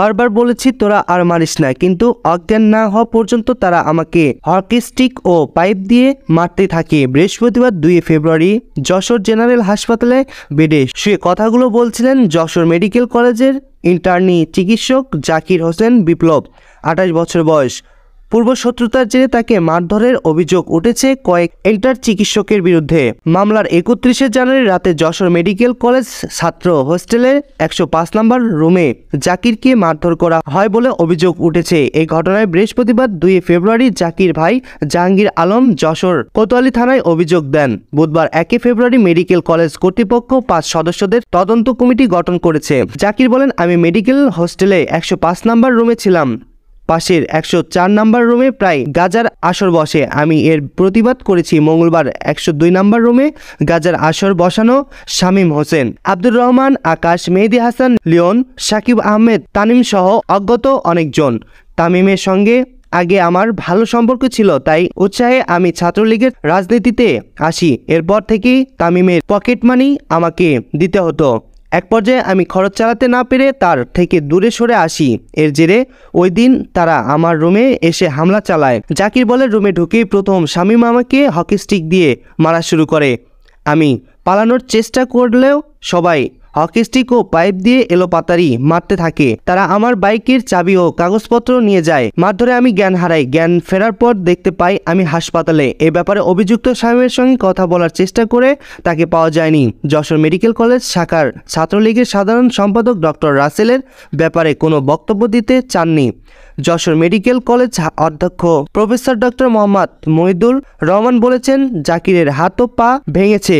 বারবার বলেছি তোরা আর মারিস না কিন্তু অজ্ঞান না হওয়া পর্যন্ত তারা আমাকে হকি স্টিক ও পাইপ দিয়ে মারতে থাকে বৃহস্পতিবার দুই ফেব্রুয়ারি যশোর জেনারেল হাসপাতালে বেডে সে কথাগুলো বলছিলেন যশোর মেডিকেল কলেজের ইন্টার্নি চিকিৎসক জাকির হোসেন বিপ্লব আঠাশ বছর বয়স পূর্ব শত্রুতার জেরে তাকে মারধরের অভিযোগ উঠেছে কয়েক এল্টার চিকিৎসকের বিরুদ্ধে মামলার একত্রিশে জানুয়ারি রাতে যশোর মেডিকেল কলেজ ছাত্র হোস্টেলের একশো পাঁচ নম্বর রুমে জাকিরকে মারধর করা হয় বলে অভিযোগ উঠেছে এই ঘটনায় বৃহস্পতিবার দুই ফেব্রুয়ারি জাকির ভাই জাহাঙ্গীর আলম যশোর কোতোয়ালি থানায় অভিযোগ দেন বুধবার একে ফেব্রুয়ারি মেডিকেল কলেজ কর্তৃপক্ষ পাঁচ সদস্যদের তদন্ত কমিটি গঠন করেছে জাকির বলেন আমি মেডিকেল হোস্টেলে একশো পাঁচ নম্বর রুমে ছিলাম পাশের একশো চার নাম্বার রুমে প্রায় গাজার আসর বসে আমি এর প্রতিবাদ করেছি মঙ্গলবার একশো দুই নাম্বার রুমে গাজার আসর বসানো শামীম হোসেন আব্দুর রহমান আকাশ মেহেদি হাসান লিওন সাকিব আহমেদ তানিম সহ অজ্ঞত অনেকজন তামিমের সঙ্গে আগে আমার ভালো সম্পর্ক ছিল তাই উৎসাহে আমি ছাত্রলীগের রাজনীতিতে আসি এরপর থেকেই তামিমের পকেট মানি আমাকে দিতে হতো এক পর্যায়ে আমি খরচ চালাতে না পেরে তার থেকে দূরে সরে আসি এর জেরে ওই দিন তারা আমার রুমে এসে হামলা চালায় জাকির বলে রুমে ঢুকেই প্রথম স্বামী মামাকে হকি স্টিক দিয়ে মারা শুরু করে আমি পালানোর চেষ্টা করলেও সবাই হকিস্টিক ও পাইপ দিয়ে এলোপাতারি মারতে থাকে তারা আমার বাইকের চাবি ও কাগজপত্র নিয়ে যায় মারধরে আমি জ্ঞান হারাই জ্ঞান ফেরার পর দেখতে পাই আমি হাসপাতালে এ ব্যাপারে অভিযুক্ত সাহেবের সঙ্গে কথা বলার চেষ্টা করে তাকে পাওয়া যায়নি যশোর মেডিকেল কলেজ শাখার ছাত্রলীগের সাধারণ সম্পাদক ডক্টর রাসেলের ব্যাপারে কোনো বক্তব্য দিতে চাননি যশোর মেডিকেল কলেজ অধ্যক্ষ প্রফেসর ডক্টর মোহাম্মদ মহিদুল রহমান বলেছেন জাকিরের হাত ও পা ভেঙেছে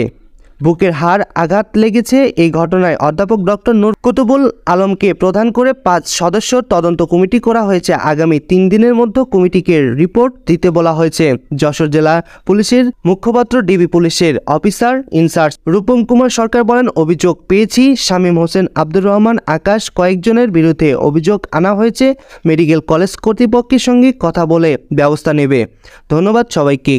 বুকের হার আঘাত লেগেছে এই ঘটনায় অধ্যাপক ডক্টর নূর কুতুবুল আলমকে প্রধান করে পাঁচ সদস্য তদন্ত কমিটি করা হয়েছে আগামী তিন দিনের মধ্যে কমিটিকে রিপোর্ট দিতে বলা হয়েছে যশোর জেলা পুলিশের মুখপাত্র ডিবি পুলিশের অফিসার ইনচার্জ রূপম কুমার সরকার বলেন অভিযোগ পেয়েছি শামীম হোসেন আব্দুর রহমান আকাশ কয়েকজনের বিরুদ্ধে অভিযোগ আনা হয়েছে মেডিকেল কলেজ কর্তৃপক্ষের সঙ্গে কথা বলে ব্যবস্থা নেবে ধন্যবাদ সবাইকে